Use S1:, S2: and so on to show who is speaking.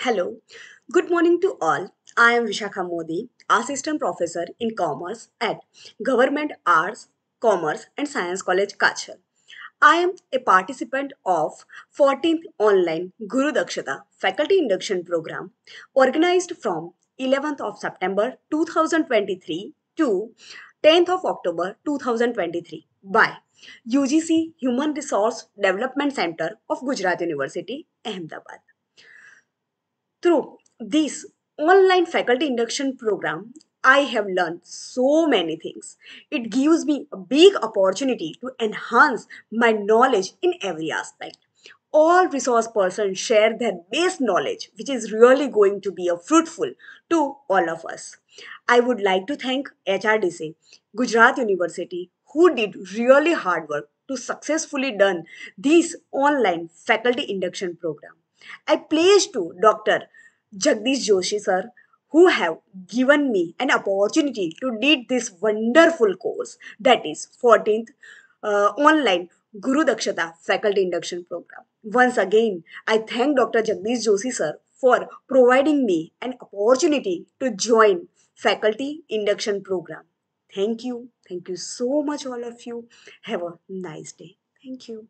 S1: Hello. Good morning to all. I am Vishakha Modi, Assistant Professor in Commerce at Government Arts, Commerce and Science College, Kachal. I am a participant of 14th online Guru Dakshata Faculty Induction Program organized from 11th of September 2023 to 10th of October 2023 by UGC Human Resource Development Center of Gujarat University, Ahmedabad. Through this online faculty induction program, I have learned so many things. It gives me a big opportunity to enhance my knowledge in every aspect. All resource persons share their base knowledge, which is really going to be a fruitful to all of us. I would like to thank HRDC, Gujarat University, who did really hard work to successfully done this online faculty induction program. I pledge to Dr. Jagdish Joshi sir, who have given me an opportunity to lead this wonderful course that is 14th uh, online Guru Dakshata faculty induction program. Once again, I thank Dr. Jagdish Joshi sir for providing me an opportunity to join faculty induction program. Thank you. Thank you so much all of you. Have a nice day. Thank you.